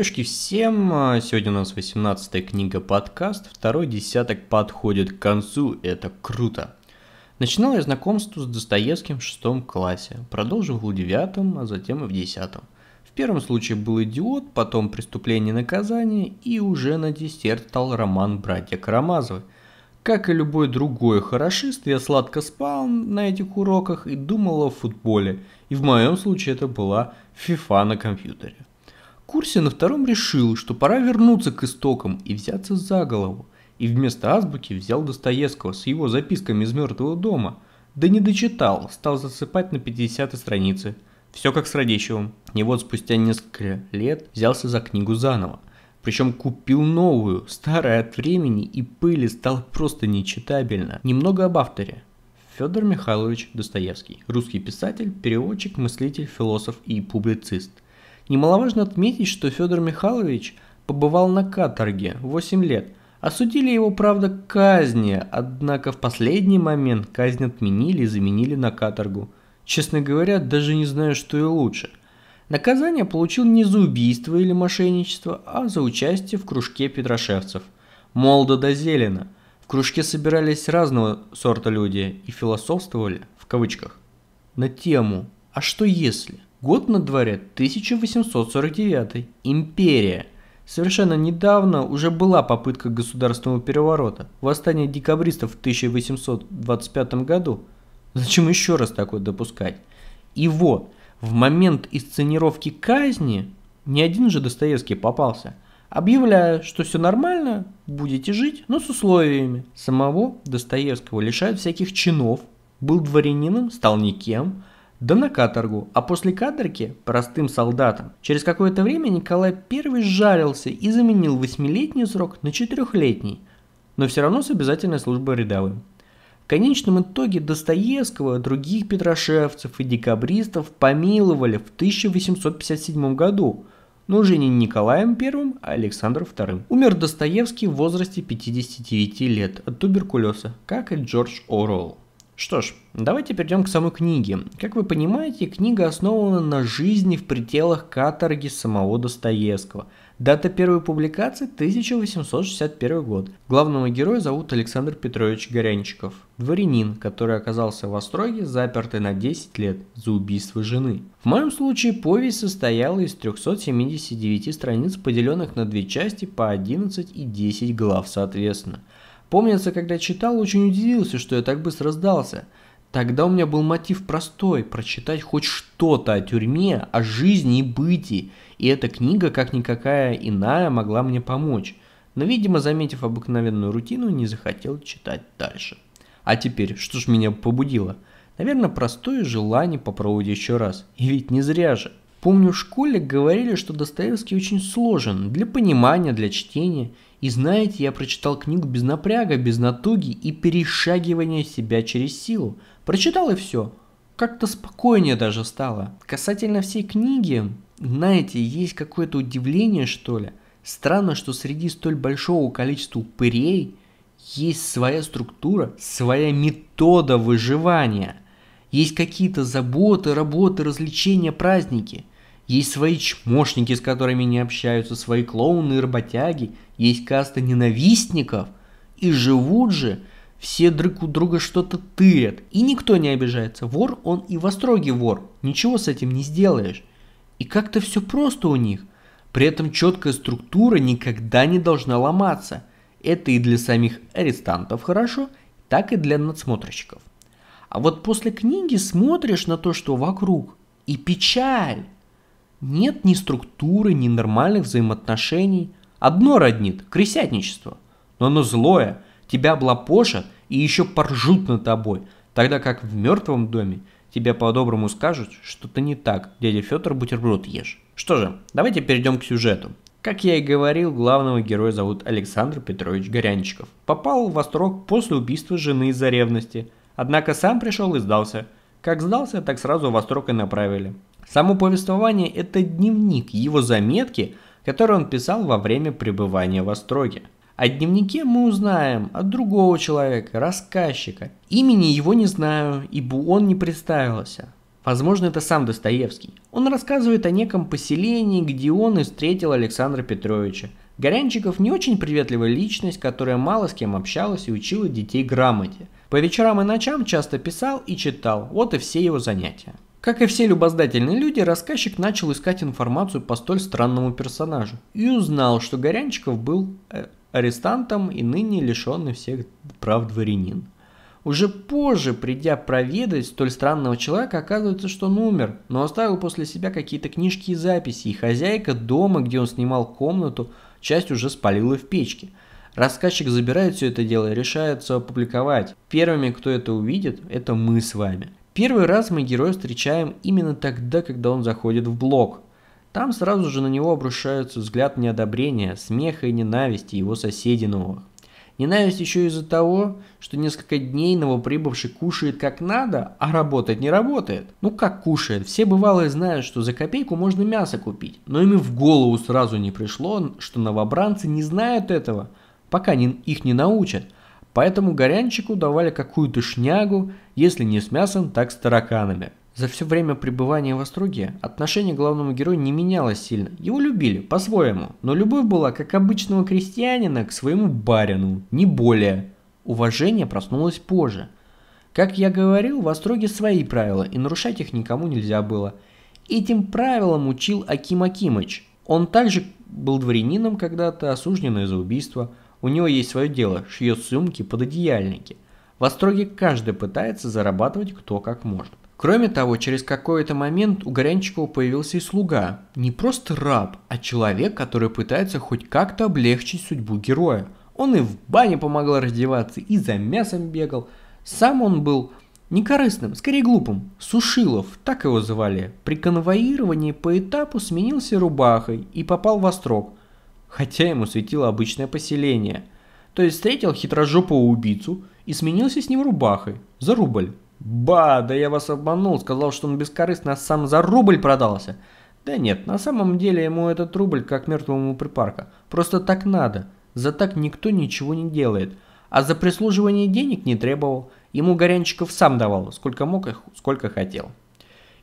Варежки всем! А, сегодня у нас 18 книга подкаст, второй десяток подходит к концу, это круто! Начинал я знакомство с Достоевским в шестом классе, продолжил в девятом, а затем и в десятом. В первом случае был «Идиот», потом «Преступление и наказание» и уже на десерт стал роман «Братья Карамазовы». Как и любой другой хорошист, я сладко спал на этих уроках и думал о футболе. И в моем случае это была FIFA на компьютере курсе на втором решил, что пора вернуться к истокам и взяться за голову. И вместо азбуки взял Достоевского с его записками из мертвого дома. Да не дочитал, стал засыпать на 50 странице. Все как с Радищевым. И вот спустя несколько лет взялся за книгу заново. Причем купил новую, старая от времени и пыли стала просто нечитабельно. Немного об авторе. Федор Михайлович Достоевский. Русский писатель, переводчик, мыслитель, философ и публицист – Немаловажно отметить, что Федор Михайлович побывал на каторге 8 лет. Осудили его, правда, к казни, однако в последний момент казнь отменили и заменили на каторгу. Честно говоря, даже не знаю, что и лучше. Наказание получил не за убийство или мошенничество, а за участие в кружке петрошевцев. молдо до да зелено. В кружке собирались разного сорта люди и философствовали, в кавычках, на тему «А что если?». Год на дворе 1849. Империя. Совершенно недавно уже была попытка государственного переворота. Восстание декабристов в 1825 году. Зачем еще раз такое допускать? И вот, в момент исценировки казни ни один же Достоевский попался. Объявляя, что все нормально, будете жить, но с условиями. Самого Достоевского лишают всяких чинов, был дворянином, стал никем – да на каторгу, а после каторги – простым солдатом. Через какое-то время Николай I сжарился и заменил восьмилетний срок на четырехлетний, но все равно с обязательной службой рядовым. В конечном итоге Достоевского, других петрошевцев и декабристов помиловали в 1857 году, но уже не Николаем I, а Александром II. Умер Достоевский в возрасте 59 лет от туберкулеза, как и Джордж Оруэлл. Что ж, давайте перейдем к самой книге. Как вы понимаете, книга основана на жизни в пределах каторги самого Достоевского. Дата первой публикации 1861 год. Главного героя зовут Александр Петрович Горянчиков. Дворянин, который оказался в Остроге, запертый на 10 лет за убийство жены. В моем случае повесть состояла из 379 страниц, поделенных на две части по 11 и 10 глав соответственно – Помнится, когда читал, очень удивился, что я так быстро сдался. Тогда у меня был мотив простой – прочитать хоть что-то о тюрьме, о жизни и бытии, и эта книга, как никакая иная, могла мне помочь. Но, видимо, заметив обыкновенную рутину, не захотел читать дальше. А теперь, что ж меня побудило? Наверное, простое желание попробовать еще раз. И ведь не зря же. Помню, в школе говорили, что Достоевский очень сложен для понимания, для чтения – и знаете, я прочитал книгу без напряга, без натуги и перешагивания себя через силу. Прочитал и все. Как-то спокойнее даже стало. Касательно всей книги, знаете, есть какое-то удивление, что ли. Странно, что среди столь большого количества упырей есть своя структура, своя метода выживания. Есть какие-то заботы, работы, развлечения, праздники – есть свои чмошники, с которыми не общаются, свои клоуны и работяги, есть каста ненавистников. И живут же, все друг у друга что-то тырят, и никто не обижается. Вор он и в остроге вор, ничего с этим не сделаешь. И как-то все просто у них. При этом четкая структура никогда не должна ломаться. Это и для самих арестантов хорошо, так и для надсмотрщиков. А вот после книги смотришь на то, что вокруг, и печаль. Нет ни структуры, ни нормальных взаимоотношений. Одно роднит – крысятничество. Но оно злое, тебя облапошат и еще поржут над тобой, тогда как в мертвом доме тебе по-доброму скажут, что-то не так, дядя Федор бутерброд ешь. Что же, давайте перейдем к сюжету. Как я и говорил, главного героя зовут Александр Петрович Горянчиков. Попал в Острог после убийства жены из-за ревности. Однако сам пришел и сдался. Как сдался, так сразу в Острог и направили. Само повествование – это дневник, его заметки, которые он писал во время пребывания в Остроге. О дневнике мы узнаем от другого человека, рассказчика. Имени его не знаю, ибо он не представился. Возможно, это сам Достоевский. Он рассказывает о неком поселении, где он и встретил Александра Петровича. Горянчиков не очень приветливая личность, которая мало с кем общалась и учила детей грамоте. По вечерам и ночам часто писал и читал, вот и все его занятия. Как и все любознательные люди, рассказчик начал искать информацию по столь странному персонажу и узнал, что Горянчиков был э, арестантом и ныне лишенный всех прав дворянин. Уже позже, придя проведать столь странного человека, оказывается, что он умер, но оставил после себя какие-то книжки и записи, и хозяйка дома, где он снимал комнату, часть уже спалила в печке. Рассказчик забирает все это дело и решается опубликовать. Первыми, кто это увидит, это мы с вами – Первый раз мы героя встречаем именно тогда, когда он заходит в блок. Там сразу же на него обрушаются взгляд неодобрения, смеха и ненависти его соседей новых. Ненависть еще из-за того, что несколько дней новоприбывший кушает как надо, а работать не работает. Ну как кушает? Все бывалые знают, что за копейку можно мясо купить. Но им и в голову сразу не пришло, что новобранцы не знают этого, пока не, их не научат – Поэтому горянчику давали какую-то шнягу, если не с мясом, так с тараканами. За все время пребывания в Остроге отношение к главному герою не менялось сильно. Его любили, по-своему, но любовь была как обычного крестьянина к своему барину, не более. Уважение проснулось позже. Как я говорил, в Остроге свои правила, и нарушать их никому нельзя было. Этим правилам учил Аким Акимыч. Он также был дворянином когда-то, осужденный за убийство – у него есть свое дело, шьет сумки под одеяльники. В Остроге каждый пытается зарабатывать кто как может. Кроме того, через какой-то момент у Горянчикова появился и слуга. Не просто раб, а человек, который пытается хоть как-то облегчить судьбу героя. Он и в бане помогал раздеваться, и за мясом бегал. Сам он был не корыстным, скорее глупым. Сушилов, так его звали, при конвоировании по этапу сменился рубахой и попал в острог – хотя ему светило обычное поселение. То есть встретил хитрожопого убийцу и сменился с ним рубахой за рубль. «Ба, да я вас обманул, сказал, что он бескорыстно сам за рубль продался». Да нет, на самом деле ему этот рубль как мертвому припарка. Просто так надо. За так никто ничего не делает. А за прислуживание денег не требовал. Ему Горянчиков сам давал, сколько мог и сколько хотел.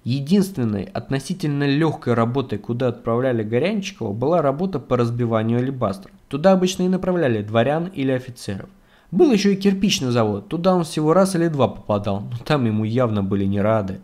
Единственной относительно легкой работой, куда отправляли Горянчикова, была работа по разбиванию алебастра. Туда обычно и направляли дворян или офицеров. Был еще и кирпичный завод, туда он всего раз или два попадал, но там ему явно были не рады.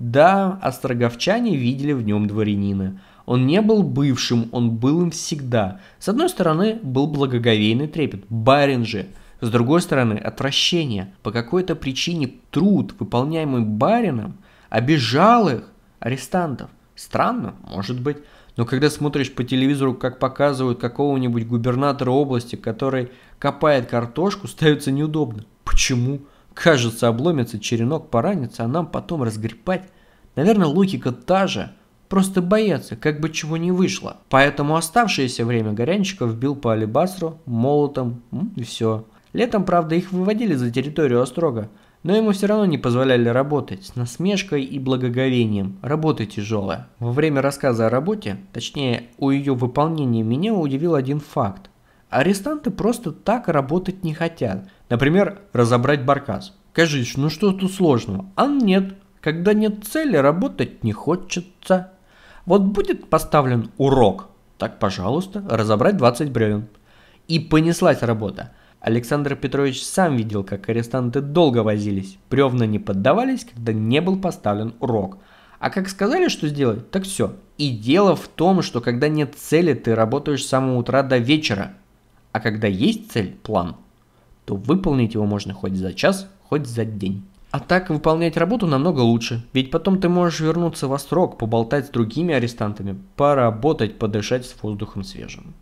Да, остроговчане видели в нем дворянина. Он не был бывшим, он был им всегда. С одной стороны, был благоговейный трепет, барин же. С другой стороны, отвращение. По какой-то причине труд, выполняемый барином – обижал их, арестантов. Странно, может быть. Но когда смотришь по телевизору, как показывают какого-нибудь губернатора области, который копает картошку, становится неудобно. Почему? Кажется, обломится черенок, поранится, а нам потом разгребать. Наверное, логика та же. Просто боятся, как бы чего не вышло. Поэтому оставшееся время Горянчиков бил по алебастру молотом и все. Летом, правда, их выводили за территорию острога. Но ему все равно не позволяли работать, с насмешкой и благоговением. Работа тяжелая. Во время рассказа о работе, точнее о ее выполнении, меня удивил один факт. Арестанты просто так работать не хотят. Например, разобрать баркас. Кажись, ну что тут сложного? А нет, когда нет цели, работать не хочется. Вот будет поставлен урок, так, пожалуйста, разобрать 20 бревен. И понеслась работа – Александр Петрович сам видел, как арестанты долго возились, бревна не поддавались, когда не был поставлен урок. А как сказали, что сделать, так все. И дело в том, что когда нет цели, ты работаешь с самого утра до вечера. А когда есть цель, план, то выполнить его можно хоть за час, хоть за день. А так выполнять работу намного лучше, ведь потом ты можешь вернуться во срок, поболтать с другими арестантами, поработать, подышать с воздухом свежим.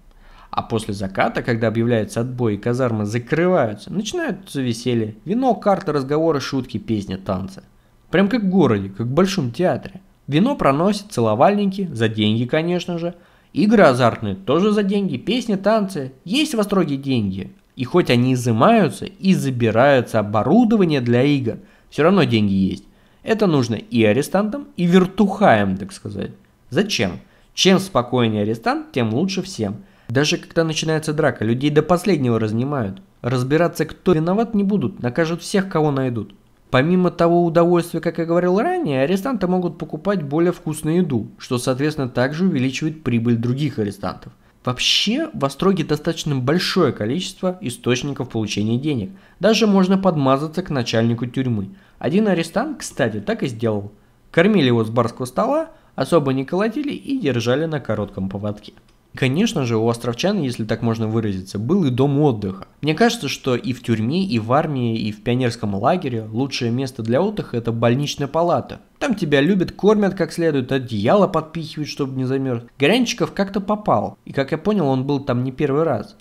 А после заката, когда объявляется отбой и казармы закрываются, начинаются веселье, вино, карты, разговоры, шутки, песни, танцы. Прям как в городе, как в большом театре. Вино проносят целовальники, за деньги, конечно же. Игры азартные тоже за деньги, песни, танцы. Есть в Остроге деньги. И хоть они изымаются и забираются оборудование для игр, все равно деньги есть. Это нужно и арестантам, и вертухаям, так сказать. Зачем? Чем спокойнее арестант, тем лучше всем. Даже когда начинается драка, людей до последнего разнимают. Разбираться, кто виноват, не будут, накажут всех, кого найдут. Помимо того удовольствия, как я говорил ранее, арестанты могут покупать более вкусную еду, что, соответственно, также увеличивает прибыль других арестантов. Вообще, в Остроге достаточно большое количество источников получения денег. Даже можно подмазаться к начальнику тюрьмы. Один арестант, кстати, так и сделал. Кормили его с барского стола, особо не колотили и держали на коротком поводке. Конечно же, у островчан, если так можно выразиться, был и дом отдыха. Мне кажется, что и в тюрьме, и в армии, и в пионерском лагере лучшее место для отдыха – это больничная палата. Там тебя любят, кормят как следует, одеяло подпихивают, чтобы не замерз. Горянчиков как-то попал, и как я понял, он был там не первый раз.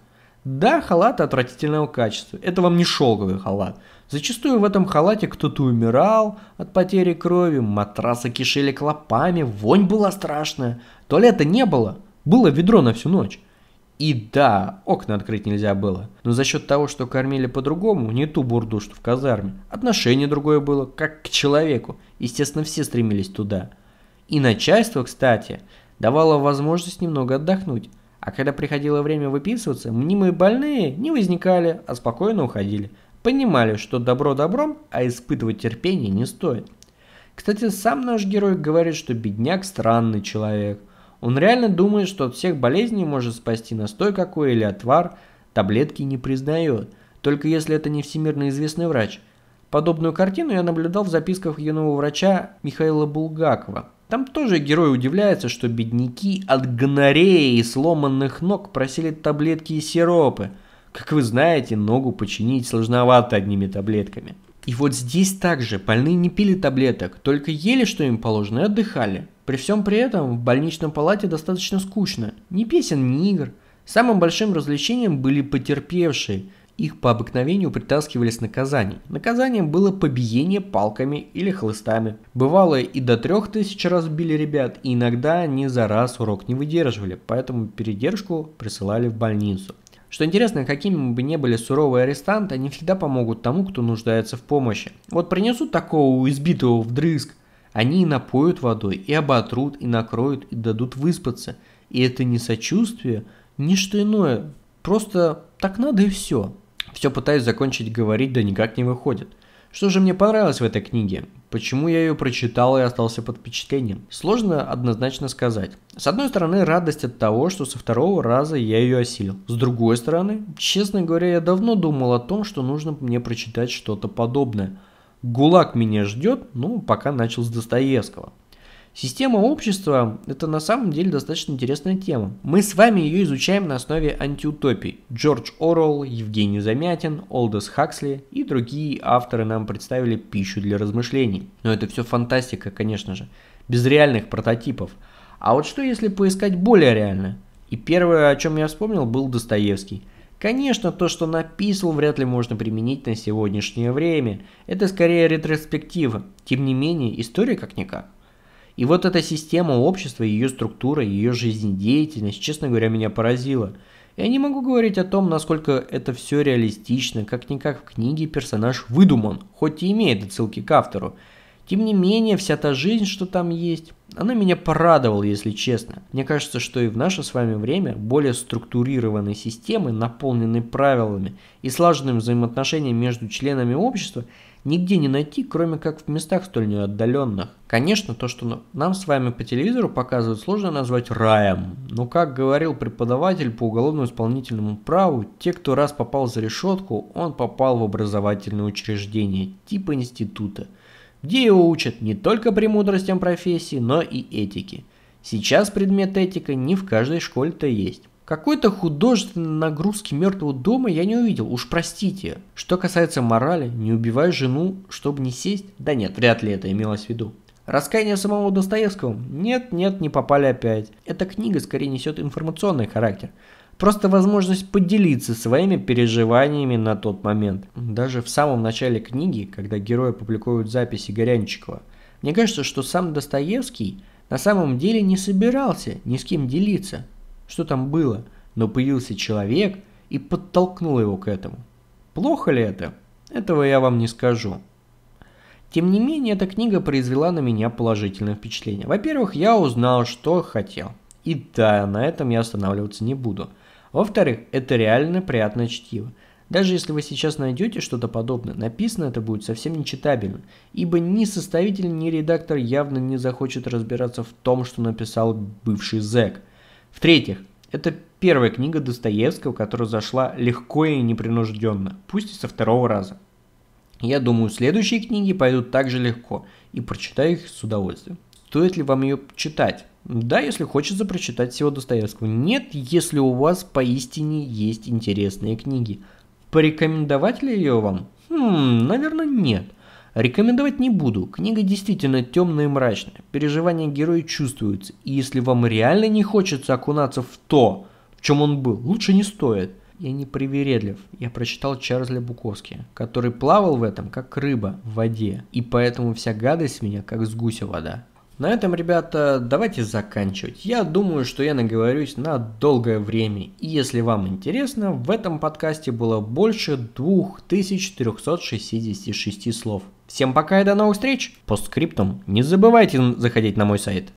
Да, халаты отвратительного качества. Это вам не шелковый халат. Зачастую в этом халате кто-то умирал от потери крови, матрасы кишели клопами, вонь была страшная. Туалета не было, было ведро на всю ночь. И да, окна открыть нельзя было. Но за счет того, что кормили по-другому, не ту бурду, что в казарме, отношение другое было, как к человеку. Естественно, все стремились туда. И начальство, кстати, давало возможность немного отдохнуть. А когда приходило время выписываться, мнимые больные не возникали, а спокойно уходили. Понимали, что добро добром, а испытывать терпение не стоит. Кстати, сам наш герой говорит, что бедняк странный человек – он реально думает, что от всех болезней может спасти настой какой или отвар, таблетки не признает, только если это не всемирно известный врач. Подобную картину я наблюдал в записках юного врача Михаила Булгакова. Там тоже герой удивляется, что бедняки от гонореи и сломанных ног просили таблетки и сиропы. Как вы знаете, ногу починить сложновато одними таблетками. И вот здесь также больные не пили таблеток, только ели, что им положено, и отдыхали. При всем при этом в больничном палате достаточно скучно. Ни песен, ни игр. Самым большим развлечением были потерпевшие. Их по обыкновению притаскивали с наказаний. Наказанием было побиение палками или хлыстами. Бывало и до трех тысяч раз били ребят, и иногда они за раз урок не выдерживали, поэтому передержку присылали в больницу. Что интересно, какими бы ни были суровые арестанты, они всегда помогут тому, кто нуждается в помощи. Вот принесут такого избитого вдрызг, они и напоют водой, и оботрут, и накроют, и дадут выспаться. И это не сочувствие, ни что иное. Просто так надо и все. Все пытаюсь закончить говорить, да никак не выходит. Что же мне понравилось в этой книге? Почему я ее прочитал и остался под впечатлением? Сложно однозначно сказать. С одной стороны, радость от того, что со второго раза я ее осилил. С другой стороны, честно говоря, я давно думал о том, что нужно мне прочитать что-то подобное. ГУЛАГ меня ждет, ну, пока начал с Достоевского. Система общества – это на самом деле достаточно интересная тема. Мы с вами ее изучаем на основе антиутопий. Джордж Орл, Евгений Замятин, Олдос Хаксли и другие авторы нам представили пищу для размышлений. Но это все фантастика, конечно же, без реальных прототипов. А вот что, если поискать более реально? И первое, о чем я вспомнил, был Достоевский – Конечно, то, что написал, вряд ли можно применить на сегодняшнее время. Это скорее ретроспектива. Тем не менее, история как-никак. И вот эта система общества, ее структура, ее жизнедеятельность, честно говоря, меня поразила. Я не могу говорить о том, насколько это все реалистично, как-никак в книге персонаж выдуман, хоть и имеет отсылки к автору. Тем не менее, вся та жизнь, что там есть, она меня порадовала, если честно. Мне кажется, что и в наше с вами время более структурированной системы, наполненной правилами и слаженным взаимоотношением между членами общества, нигде не найти, кроме как в местах столь неотдаленных. Конечно, то, что нам с вами по телевизору показывают, сложно назвать раем. Но, как говорил преподаватель по уголовно-исполнительному праву, те, кто раз попал за решетку, он попал в образовательное учреждение, типа института – где его учат не только премудростям профессии, но и этике. Сейчас предмет этика не в каждой школе-то есть. Какой-то художественной нагрузки мертвого дома я не увидел, уж простите. Что касается морали, не убивай жену, чтобы не сесть, да нет, вряд ли это имелось в виду. Раскаяние самого Достоевского? Нет, нет, не попали опять. Эта книга скорее несет информационный характер. Просто возможность поделиться своими переживаниями на тот момент. Даже в самом начале книги, когда герои публикуют записи Горянчикова, мне кажется, что сам Достоевский на самом деле не собирался ни с кем делиться, что там было, но появился человек и подтолкнул его к этому. Плохо ли это? Этого я вам не скажу. Тем не менее, эта книга произвела на меня положительное впечатление. Во-первых, я узнал, что хотел. И да, на этом я останавливаться не буду – во-вторых, это реально приятное чтиво. Даже если вы сейчас найдете что-то подобное, написано это будет совсем нечитабельно, ибо ни составитель, ни редактор явно не захочет разбираться в том, что написал бывший зэк. В-третьих, это первая книга Достоевского, которая зашла легко и непринужденно, пусть и со второго раза. Я думаю, следующие книги пойдут так же легко, и прочитаю их с удовольствием. Стоит ли вам ее читать? Да, если хочется прочитать всего Достоевского. Нет, если у вас поистине есть интересные книги. Порекомендовать ли ее вам? Хм, наверное, нет. Рекомендовать не буду. Книга действительно темная и мрачная. Переживания героя чувствуются. И если вам реально не хочется окунаться в то, в чем он был, лучше не стоит. Я не привередлив. Я прочитал Чарльза Буковски, который плавал в этом, как рыба в воде. И поэтому вся гадость меня, как с гуся вода. На этом, ребята, давайте заканчивать. Я думаю, что я наговорюсь на долгое время. И если вам интересно, в этом подкасте было больше 2366 слов. Всем пока и до новых встреч! Постскриптум. Не забывайте заходить на мой сайт.